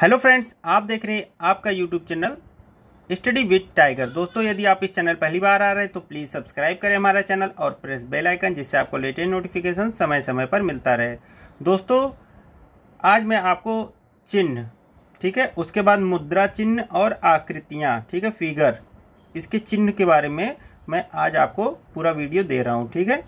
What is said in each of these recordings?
hello friends आप देख रहे हैं आपका YouTube channel study with tiger दोस्तों यदि आप इस चैनल पहली बार आ रहे हैं तो प्लीज़ सब्सक्राइब करें हमारा चैनल और प्रेस बेल आइकन जिससे आपको लेटेस्ट नोटिफिकेशन समय समय पर मिलता रहे दोस्तों आज मैं आपको चिन्ह ठीक है उसके बाद मुद्रा चिन्ह और आकृतियाँ ठीक है फिगर इसके चिन्ह के बारे में मैं आज आपको पूरा वीडियो दे रहा हूँ ठीक है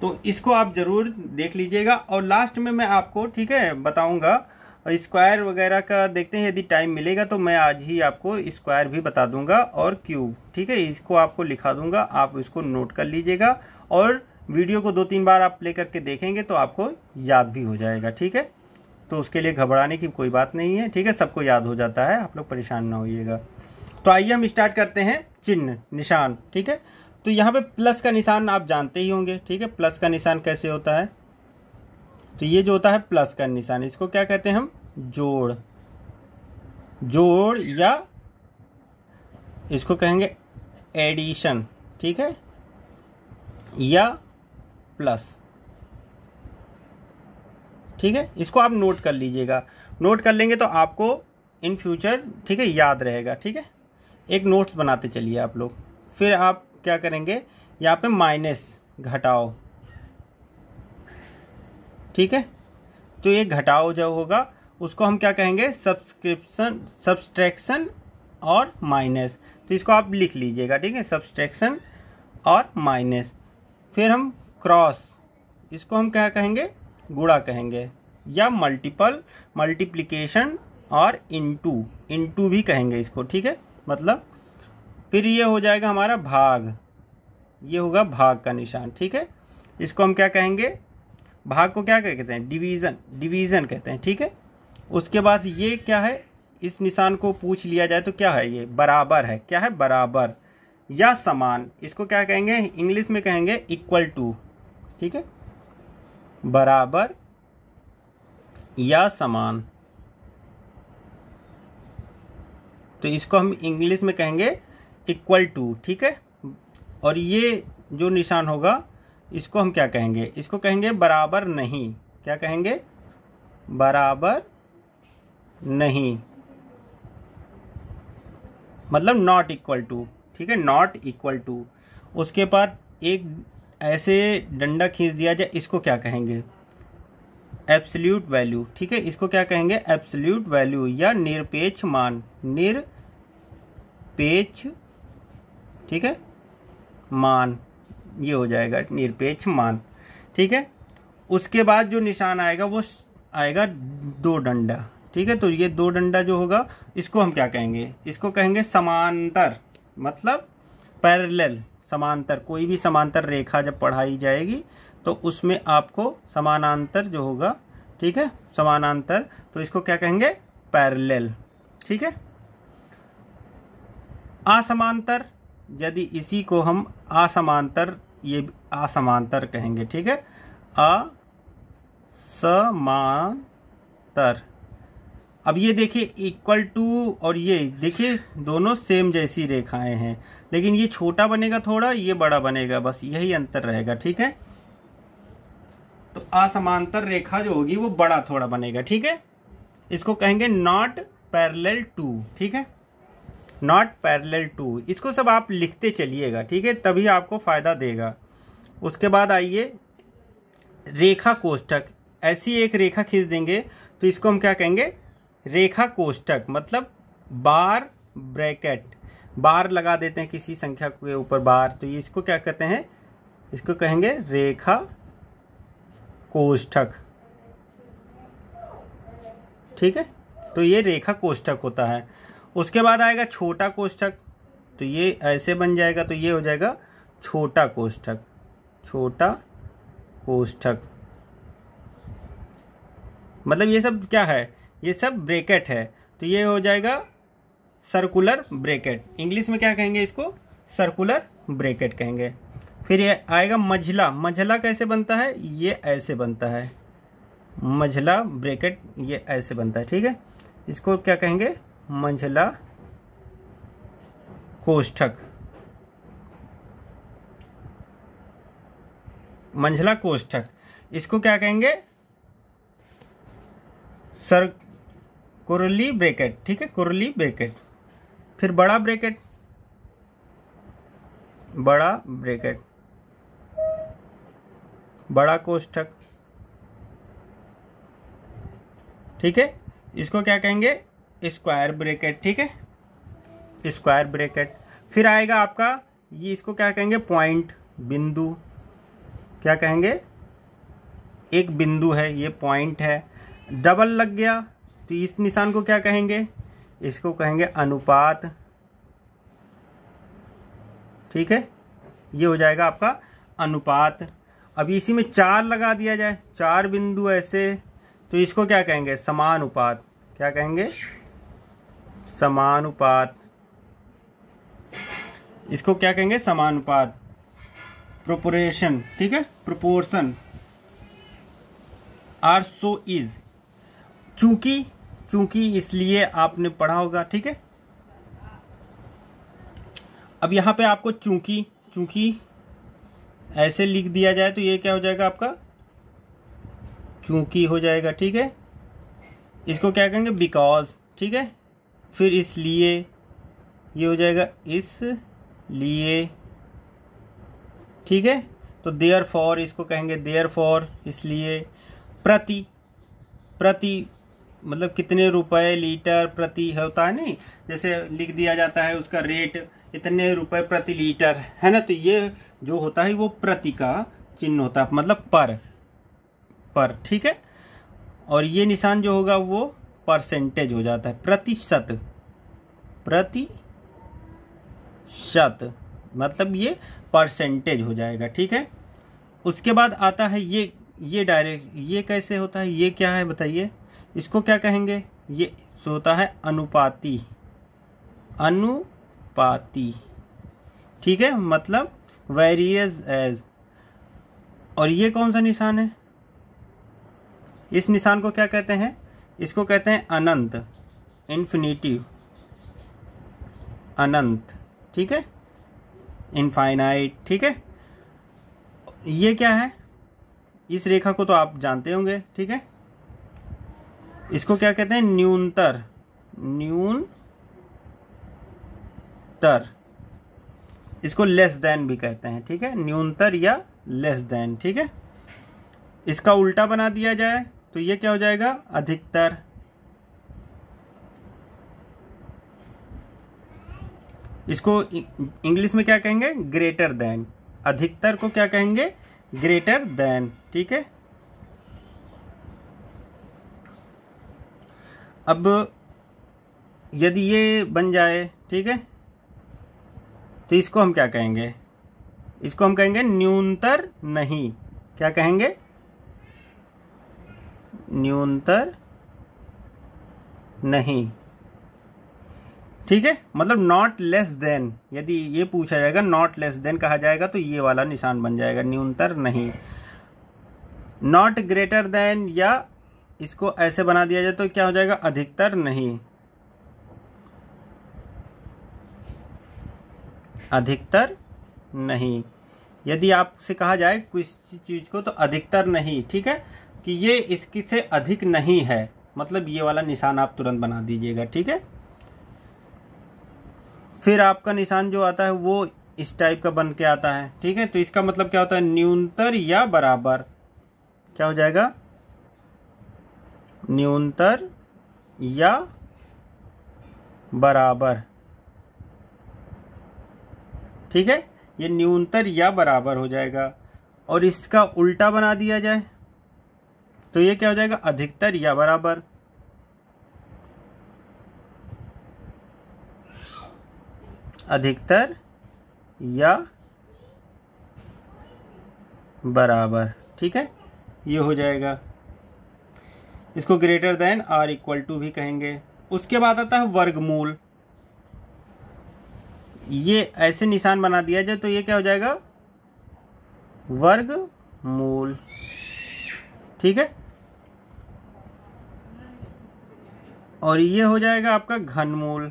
तो इसको आप ज़रूर देख लीजिएगा और लास्ट में मैं आपको ठीक है बताऊँगा और स्क्वायर वगैरह का देखते हैं यदि टाइम मिलेगा तो मैं आज ही आपको स्क्वायर भी बता दूंगा और क्यूब ठीक है इसको आपको लिखा दूंगा आप इसको नोट कर लीजिएगा और वीडियो को दो तीन बार आप प्ले करके देखेंगे तो आपको याद भी हो जाएगा ठीक है तो उसके लिए घबराने की कोई बात नहीं है ठीक है सबको याद हो जाता है आप लोग परेशान ना होइएगा तो आइए हम स्टार्ट करते हैं चिन्ह निशान ठीक है तो यहाँ पे प्लस का निशान आप जानते ही होंगे ठीक है प्लस का निशान कैसे होता है तो ये जो होता है प्लस का निशान इसको क्या कहते हैं हम जोड़ जोड़ या इसको कहेंगे एडिशन ठीक है या प्लस ठीक है इसको आप नोट कर लीजिएगा नोट कर लेंगे तो आपको इन फ्यूचर ठीक है याद रहेगा ठीक है एक नोट्स बनाते चलिए आप लोग फिर आप क्या करेंगे यहाँ पे माइनस घटाओ ठीक है तो ये घटाव जो होगा उसको हम क्या कहेंगे सब्सक्रिप्शन सब्सट्रैक्शन और माइनस तो इसको आप लिख लीजिएगा ठीक है सब्सट्रैक्शन और माइनस फिर हम क्रॉस इसको हम क्या कहेंगे गुड़ा कहेंगे या मल्टीपल मल्टीप्लिकेशन और इनटू इनटू भी कहेंगे इसको ठीक है मतलब फिर ये हो जाएगा हमारा भाग ये होगा भाग का निशान ठीक है इसको हम क्या कहेंगे भाग को क्या कहते हैं डिवीज़न डिवीज़न कहते हैं ठीक है उसके बाद ये क्या है इस निशान को पूछ लिया जाए तो क्या है ये बराबर है क्या है बराबर या समान इसको क्या कहेंगे इंग्लिश में कहेंगे इक्वल टू ठीक है बराबर या समान तो इसको हम इंग्लिश में कहेंगे इक्वल टू ठीक है और ये जो निशान होगा इसको हम क्या कहेंगे इसको कहेंगे बराबर नहीं क्या कहेंगे बराबर नहीं मतलब नॉट इक्वल टू ठीक है नॉट इक्वल टू उसके बाद एक ऐसे डंडा खींच दिया जाए इसको क्या कहेंगे एब्सल्यूट वैल्यू ठीक है इसको क्या कहेंगे एब्सल्यूट वैल्यू या निरपेक्ष मान निरपेक्ष ठीक है मान ये हो जाएगा निरपेक्ष मान ठीक है उसके बाद जो निशान आएगा वो आएगा दो डंडा ठीक है तो ये दो डंडा जो होगा इसको हम क्या कहेंगे इसको कहेंगे समांतर मतलब पैरेलल समांतर कोई भी समांतर रेखा जब पढ़ाई जाएगी तो उसमें आपको समानांतर जो होगा ठीक है समानांतर तो इसको क्या कहेंगे पैरेलल ठीक है असमांतर यदि इसी को हम असमांतर ये असमांतर कहेंगे ठीक है असमांतर अब ये देखिए इक्वल टू और ये देखिए दोनों सेम जैसी रेखाएं हैं लेकिन ये छोटा बनेगा थोड़ा ये बड़ा बनेगा बस यही अंतर रहेगा ठीक है तो असमांतर रेखा जो होगी वो बड़ा थोड़ा बनेगा ठीक है इसको कहेंगे नॉट पैरेलल टू ठीक है नॉट पैरेलल टू इसको सब आप लिखते चलिएगा ठीक है तभी आपको फ़ायदा देगा उसके बाद आइए रेखा कोष्टक ऐसी एक रेखा खींच देंगे तो इसको हम क्या कहेंगे रेखा कोष्टक मतलब बार ब्रैकेट बार लगा देते हैं किसी संख्या के ऊपर बार तो ये इसको क्या कहते हैं इसको कहेंगे रेखा कोष्ठक ठीक है तो ये रेखा कोष्ठक होता है उसके बाद आएगा छोटा कोष्ठक तो ये ऐसे बन जाएगा तो ये हो जाएगा छोटा कोष्ठक छोटा कोष्ठक मतलब ये सब क्या है ये सब ब्रेकेट है तो ये हो जाएगा सर्कुलर ब्रेकेट इंग्लिश में क्या कहेंगे इसको सर्कुलर ब्रेकेट कहेंगे फिर ये आएगा मझला मझला कैसे बनता है ये ऐसे बनता है मझला ब्रेकेट ये ऐसे बनता है ठीक है इसको क्या कहेंगे मंझला कोष्ठक मंझला कोष्ठक इसको क्या कहेंगे सर कुरली ब्रेकेट ठीक है कुरली ब्रेकेट फिर बड़ा ब्रेकेट बड़ा ब्रेकेट बड़ा कोष्ठक ठीक है इसको क्या कहेंगे स्क्वायर ब्रेकेट ठीक है स्क्वायर ब्रेकेट फिर आएगा आपका ये इसको क्या कहेंगे पॉइंट बिंदु क्या कहेंगे एक बिंदु है ये पॉइंट है डबल लग गया तो इस निशान को क्या कहेंगे इसको कहेंगे अनुपात ठीक है ये हो जाएगा आपका अनुपात अब इसी में चार लगा दिया जाए चार बिंदु ऐसे तो इसको क्या कहेंगे समानुपात क्या कहेंगे समानुपात इसको क्या कहेंगे समानुपात प्रोपोरेशन ठीक है प्रोपोर्शन आर सो इज चूंकि चूंकि इसलिए आपने पढ़ा होगा ठीक है अब यहां पे आपको चूंकि चूंकि ऐसे लिख दिया जाए तो ये क्या हो जाएगा आपका चूंकि हो जाएगा ठीक है इसको क्या कहेंगे बिकॉज ठीक है फिर इसलिए ये हो जाएगा इस लिए ठीक है तो देयर फॉर इसको कहेंगे देयर फॉर इसलिए प्रति प्रति मतलब कितने रुपए लीटर प्रति होता है नहीं जैसे लिख दिया जाता है उसका रेट इतने रुपए प्रति लीटर है ना तो ये जो होता है वो प्रति का चिन्ह होता है मतलब पर पर ठीक है और ये निशान जो होगा वो परसेंटेज हो जाता है प्रतिशत प्रतिशत मतलब ये परसेंटेज हो जाएगा ठीक है उसके बाद आता है ये ये डायरेक्ट ये कैसे होता है ये क्या है बताइए इसको क्या कहेंगे ये होता है अनुपाती अनुपाती ठीक है मतलब वेरियस एज और ये कौन सा निशान है इस निशान को क्या कहते हैं इसको कहते हैं अनंत इन्फिनिटिव अनंत ठीक है इनफाइनाइट ठीक है ये क्या है इस रेखा को तो आप जानते होंगे ठीक है इसको क्या कहते हैं न्यूनतर न्यूनतर इसको लेस देन भी कहते हैं ठीक है न्यूनतर या लेस देन ठीक है इसका उल्टा बना दिया जाए तो ये क्या हो जाएगा अधिकतर इसको इंग्लिश में क्या कहेंगे ग्रेटर देन अधिकतर को क्या कहेंगे ग्रेटर देन ठीक है अब यदि ये बन जाए ठीक है तो इसको हम क्या कहेंगे इसको हम कहेंगे न्यूनतर नहीं क्या कहेंगे न्यूनतर नहीं ठीक है मतलब नॉट लेस देन यदि ये पूछा जाएगा नॉट लेस देन कहा जाएगा तो ये वाला निशान बन जाएगा न्यूनतर नहीं नॉट ग्रेटर देन या इसको ऐसे बना दिया जाए तो क्या हो जाएगा अधिकतर नहीं अधिकतर नहीं यदि आपसे कहा जाए किसी चीज़ को तो अधिकतर नहीं ठीक है कि ये इसकी से अधिक नहीं है मतलब ये वाला निशान आप तुरंत बना दीजिएगा ठीक है फिर आपका निशान जो आता है वो इस टाइप का बन के आता है ठीक है तो इसका मतलब क्या होता है न्यूनतर या बराबर क्या हो जाएगा न्यूनतर या बराबर ठीक है ये न्यूनतर या बराबर हो जाएगा और इसका उल्टा बना दिया जाए तो ये क्या हो जाएगा अधिकतर या बराबर अधिकतर या बराबर ठीक है ये हो जाएगा इसको greater than or equal to भी कहेंगे उसके बाद आता है वर्गमूल ये ऐसे निशान बना दिया जाए तो ये क्या हो जाएगा वर्ग मूल ठीक है और ये हो जाएगा आपका घनमूल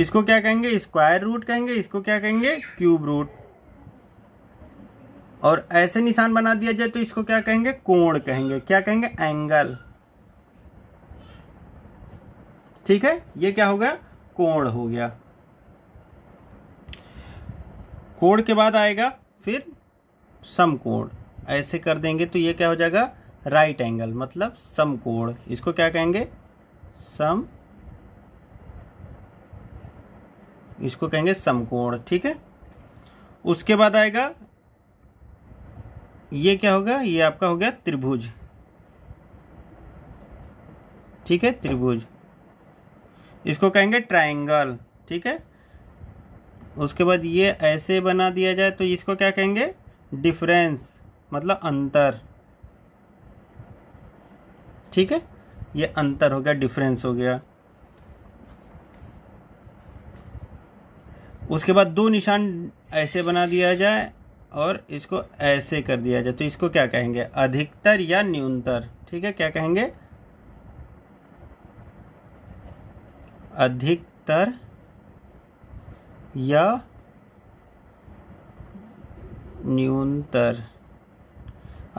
इसको क्या कहेंगे स्क्वायर रूट कहेंगे इसको क्या कहेंगे क्यूब रूट और ऐसे निशान बना दिया जाए तो इसको क्या कहेंगे कोण कहेंगे क्या कहेंगे एंगल ठीक है ये क्या हो गया कोण हो गया कोण के बाद आएगा फिर समकोण ऐसे कर देंगे तो ये क्या हो जाएगा राइट एंगल मतलब समकोण इसको क्या कहेंगे सम इसको कहेंगे समकोण ठीक है उसके बाद आएगा ये क्या होगा ये आपका हो गया त्रिभुज ठीक है त्रिभुज इसको कहेंगे ट्रायंगल ठीक है उसके बाद ये ऐसे बना दिया जाए तो इसको क्या कहेंगे डिफरेंस मतलब अंतर ठीक है ये अंतर हो गया डिफरेंस हो गया उसके बाद दो निशान ऐसे बना दिया जाए और इसको ऐसे कर दिया जाए तो इसको क्या कहेंगे अधिकतर या न्यूनतर ठीक है क्या कहेंगे अधिकतर या न्यूनतर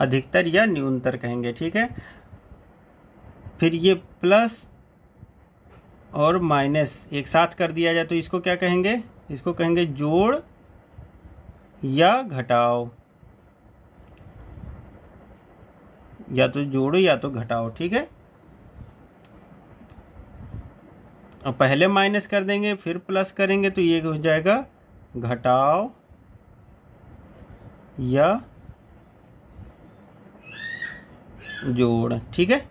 अधिकतर या न्यूनतर कहेंगे ठीक है फिर ये प्लस और माइनस एक साथ कर दिया जाए तो इसको क्या कहेंगे इसको कहेंगे जोड़ या घटाओ या तो जोड़ो या तो घटाओ ठीक है और पहले माइनस कर देंगे फिर प्लस करेंगे तो ये हो जाएगा घटाओ या जोड़ ठीक है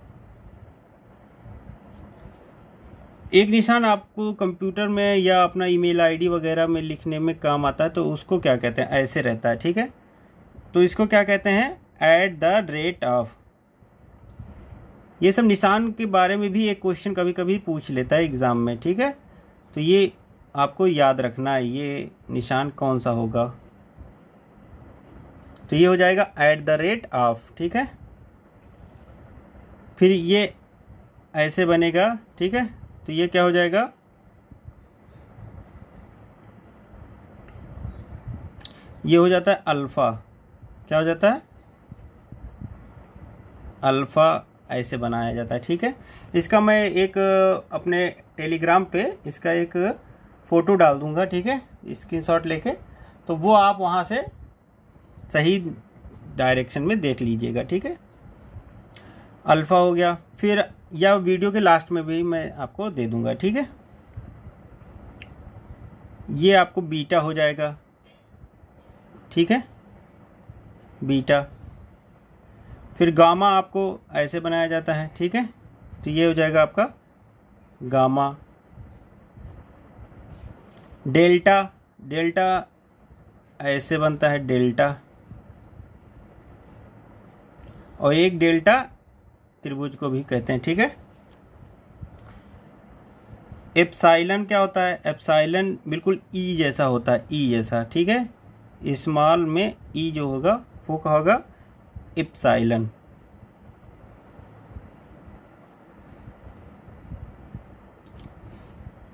एक निशान आपको कंप्यूटर में या अपना ईमेल आईडी वगैरह में लिखने में काम आता है तो उसको क्या कहते हैं ऐसे रहता है ठीक है तो इसको क्या कहते हैं एट द रेट ऑफ ये सब निशान के बारे में भी एक क्वेश्चन कभी कभी पूछ लेता है एग्ज़ाम में ठीक है तो ये आपको याद रखना है ये निशान कौन सा होगा तो ये हो जाएगा एट द रेट ऑफ ठीक है फिर ये ऐसे बनेगा ठीक है तो ये क्या हो जाएगा ये हो जाता है अल्फ़ा क्या हो जाता है अल्फ़ा ऐसे बनाया जाता है ठीक है इसका मैं एक अपने टेलीग्राम पे इसका एक फ़ोटो डाल दूंगा ठीक है स्क्रीन शॉट लेके तो वो आप वहाँ से सही डायरेक्शन में देख लीजिएगा ठीक है अल्फ़ा हो गया फिर या वीडियो के लास्ट में भी मैं आपको दे दूंगा ठीक है ये आपको बीटा हो जाएगा ठीक है बीटा फिर गामा आपको ऐसे बनाया जाता है ठीक है तो ये हो जाएगा आपका गामा डेल्टा डेल्टा ऐसे बनता है डेल्टा और एक डेल्टा त्रिभुज को भी कहते हैं ठीक है एप्साइलन क्या होता है एप्साइलन बिल्कुल ई e जैसा होता है ई e जैसा ठीक है इस्माल में ई e जो होगा वो कहा होगा एप्साइलन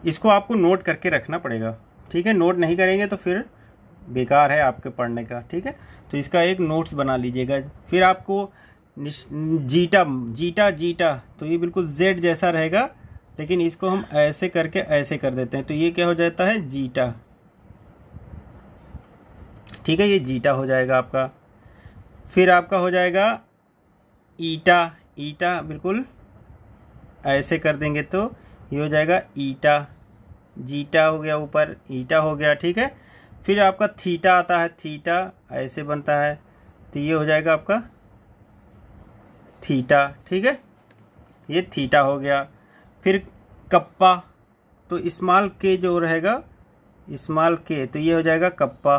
इसको आपको नोट करके रखना पड़ेगा ठीक है नोट नहीं करेंगे तो फिर बेकार है आपके पढ़ने का ठीक है तो इसका एक नोट्स बना लीजिएगा फिर आपको जीटा जीटा जीटा तो ये बिल्कुल जेड जैसा रहेगा लेकिन इसको हम ऐसे करके ऐसे कर देते हैं तो ये क्या हो जाता है जीटा ठीक है ये जीटा हो जाएगा आपका फिर आपका हो जाएगा ईटा ईटा बिल्कुल ऐसे कर देंगे तो ये हो जाएगा ईटा जीटा हो गया ऊपर ईटा हो गया ठीक है फिर आपका थीटा आता है थीटा ऐसे बनता है तो ये हो जाएगा आपका थीटा ठीक है ये थीटा हो गया फिर कप्पा तो इस्माल के जो रहेगा इस्माल के तो ये हो जाएगा कप्पा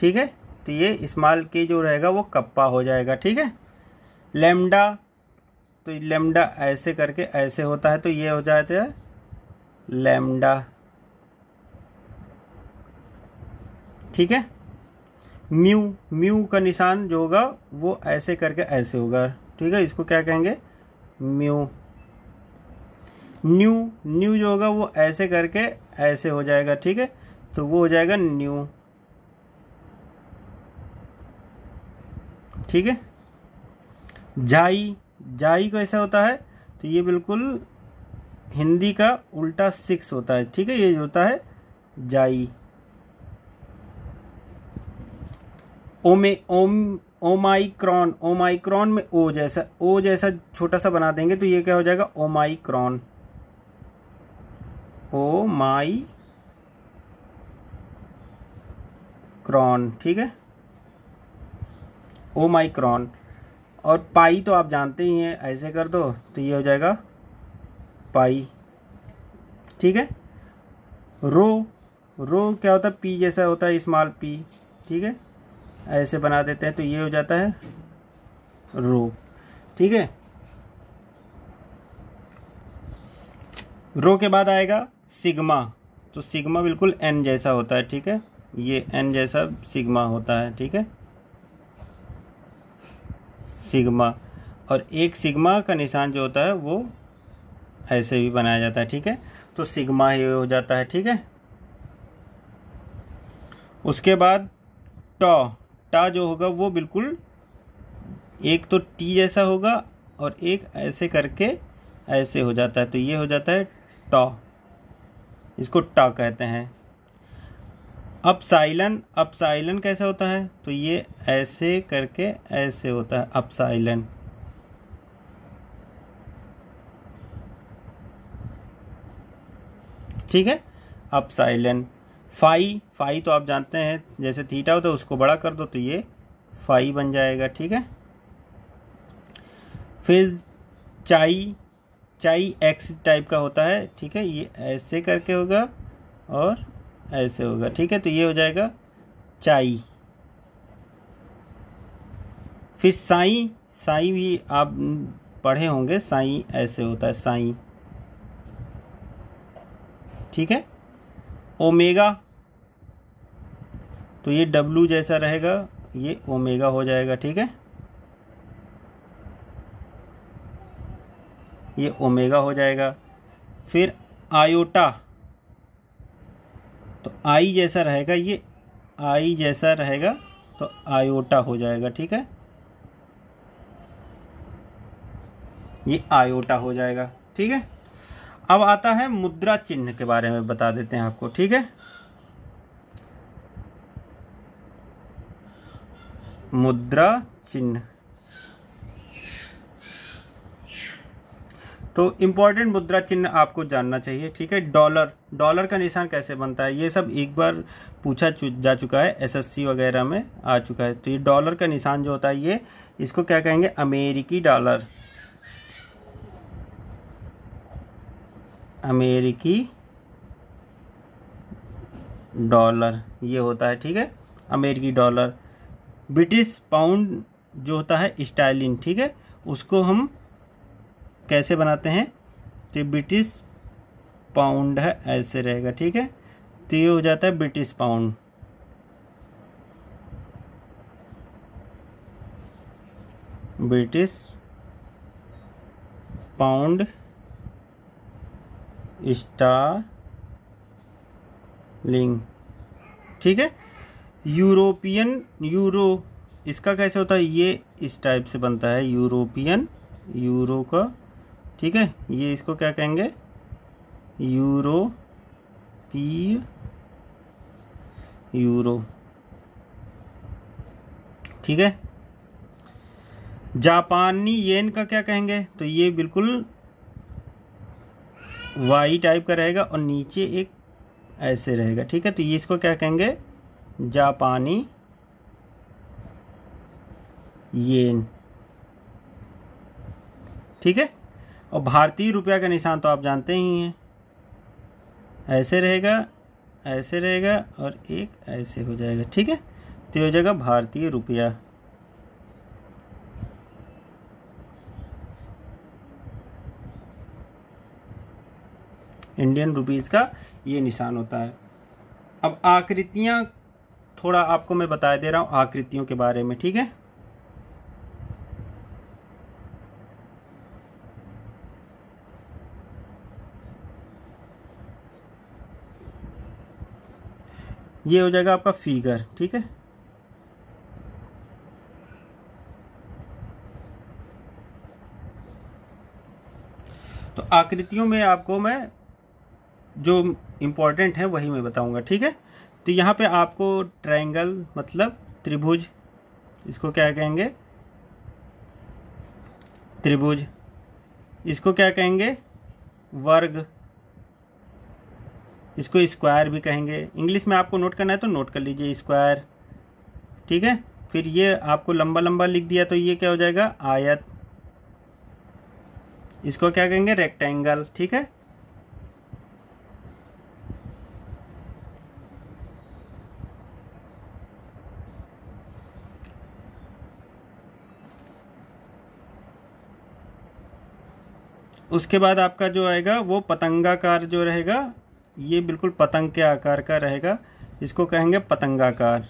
ठीक है तो ये इस्माल के जो रहेगा वो कप्पा हो जाएगा ठीक है लेमडा तो लेमडा ऐसे करके ऐसे होता है तो ये हो जाता है लेमडा ठीक है म्यू म्यू का निशान जो होगा वो ऐसे करके ऐसे होगा ठीक है इसको क्या कहेंगे म्यू न्यू न्यू जो होगा वो ऐसे करके ऐसे हो जाएगा ठीक है तो वो हो जाएगा न्यू ठीक है जाई जाई ऐसा होता है तो ये बिल्कुल हिंदी का उल्टा सिक्स होता है ठीक है ये होता है जाई ओमे ओम ओमाइक्रॉन ओमाइक्रॉन में ओ जैसा ओ जैसा छोटा सा बना देंगे तो ये क्या हो जाएगा ओमाइक्रॉन ओ माई क्रॉन ठीक है ओ माई क्रॉन और पाई तो आप जानते ही हैं ऐसे कर दो तो ये हो जाएगा पाई ठीक है रो रो क्या होता है पी जैसा होता है स्मॉल पी ठीक है ऐसे बना देते हैं तो ये हो जाता है रो ठीक है रो के बाद आएगा सिग्मा तो सिग्मा बिल्कुल एन जैसा होता है ठीक है ये एन जैसा सिग्मा होता है ठीक है सिग्मा और एक सिग्मा का निशान जो होता है वो ऐसे भी बनाया जाता है ठीक है तो सिग्मा ही हो जाता है ठीक है उसके बाद टॉ टा जो होगा वो बिल्कुल एक तो टी जैसा होगा और एक ऐसे करके ऐसे हो जाता है तो ये हो जाता है टॉ इसको टा कहते हैं अपसाइलन अपसाइलन कैसा होता है तो ये ऐसे करके ऐसे होता है अपसाइलन ठीक है अपसाइलन फाई फाई तो आप जानते हैं जैसे थीटा होता तो है उसको बड़ा कर दो तो ये फाई बन जाएगा ठीक है फिर चाई चाई एक्स टाइप का होता है ठीक है ये ऐसे करके होगा और ऐसे होगा ठीक है तो ये हो जाएगा चाई फिर साई साई भी आप पढ़े होंगे साई ऐसे होता है साई ठीक है ओमेगा तो ये डब्लू जैसा रहेगा ये ओमेगा हो जाएगा ठीक है ये ओमेगा हो जाएगा फिर आयोटा तो आई जैसा रहेगा ये आई जैसा रहेगा तो आयोटा हो जाएगा ठीक है ये आयोटा हो जाएगा ठीक है अब आता है मुद्रा चिन्ह के बारे में बता देते हैं आपको ठीक है मुद्रा चिन्ह तो इम्पॉर्टेंट मुद्रा चिन्ह आपको जानना चाहिए ठीक है डॉलर डॉलर का निशान कैसे बनता है ये सब एक बार पूछा जा चुका है एसएससी वगैरह में आ चुका है तो ये डॉलर का निशान जो होता है ये इसको क्या कहेंगे अमेरिकी डॉलर अमेरिकी डॉलर ये होता है ठीक है अमेरिकी डॉलर ब्रिटिश पाउंड जो होता है स्टाइलिन ठीक है उसको हम कैसे बनाते हैं तो ब्रिटिश पाउंड है ऐसे रहेगा ठीक है तो ये हो जाता है British pound British pound sterling ठीक है यूरोपियन यूरो इसका कैसे होता है ये इस टाइप से बनता है यूरोपियन यूरो का ठीक है ये इसको क्या कहेंगे पी यूरो ठीक है जापानी येन का क्या कहेंगे तो ये बिल्कुल वाई टाइप का रहेगा और नीचे एक ऐसे रहेगा ठीक है तो ये इसको क्या कहेंगे जापानी येन ठीक है और भारतीय रुपया का निशान तो आप जानते ही हैं ऐसे रहेगा ऐसे रहेगा और एक ऐसे हो जाएगा ठीक है तो ये हो जाएगा भारतीय रुपया इंडियन रुपीज़ का ये निशान होता है अब आकृतियाँ थोड़ा आपको मैं बता दे रहा हूँ आकृतियों के बारे में ठीक है ये हो जाएगा आपका फिगर ठीक है तो आकृतियों में आपको मैं जो इम्पोर्टेंट है वही मैं बताऊंगा ठीक है तो यहाँ पे आपको ट्रायंगल मतलब त्रिभुज इसको क्या कहेंगे त्रिभुज इसको क्या कहेंगे वर्ग इसको स्क्वायर भी कहेंगे इंग्लिश में आपको नोट करना है तो नोट कर लीजिए स्क्वायर ठीक है फिर ये आपको लंबा लंबा लिख दिया तो ये क्या हो जाएगा आयत इसको क्या कहेंगे रेक्टेंगल ठीक है उसके बाद आपका जो आएगा वो पतंगाकार जो रहेगा ये बिल्कुल पतंग के आकार का रहेगा इसको कहेंगे पतंगाकार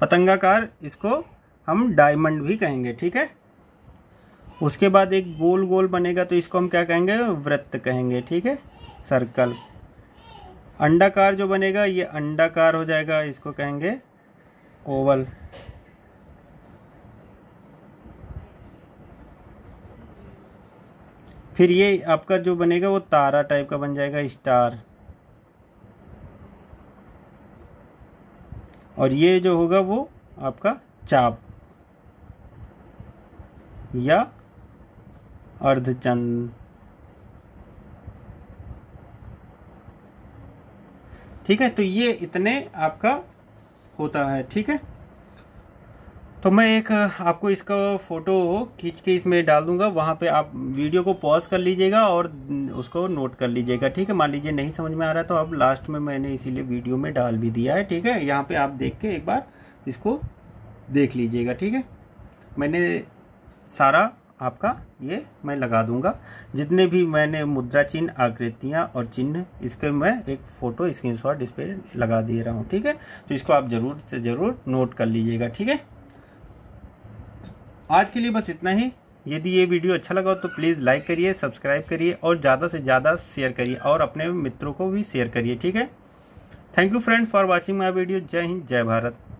पतंगाकार इसको हम डायमंड भी कहेंगे ठीक है उसके बाद एक गोल गोल बनेगा तो इसको हम क्या कहेंगे वृत्त कहेंगे ठीक है सर्कल अंडाकार जो बनेगा ये अंडाकार हो जाएगा इसको कहेंगे ओवल फिर ये आपका जो बनेगा वो तारा टाइप का बन जाएगा स्टार और ये जो होगा वो आपका चाप या अर्धचंद ठीक है तो ये इतने आपका होता है ठीक है तो मैं एक आपको इसका फ़ोटो खींच के इसमें डाल दूंगा वहाँ पे आप वीडियो को पॉज कर लीजिएगा और उसको नोट कर लीजिएगा ठीक है मान लीजिए नहीं समझ में आ रहा तो अब लास्ट में मैंने इसीलिए वीडियो में डाल भी दिया है ठीक है यहाँ पे आप देख के एक बार इसको देख लीजिएगा ठीक है मैंने सारा आपका ये मैं लगा दूंगा जितने भी मैंने मुद्रा चिन्ह आकृतियाँ और चिन्ह इसके मैं एक फ़ोटो स्क्रीनशॉट इस पर लगा दे रहा हूँ ठीक है तो इसको आप ज़रूर से ज़रूर नोट कर लीजिएगा ठीक है आज के लिए बस इतना ही यदि ये वीडियो अच्छा लगा तो प्लीज़ लाइक करिए सब्सक्राइब करिए और ज़्यादा से ज़्यादा शेयर करिए और अपने मित्रों को भी शेयर करिए ठीक है thank you friend for watching my video जय हिंद जय भारत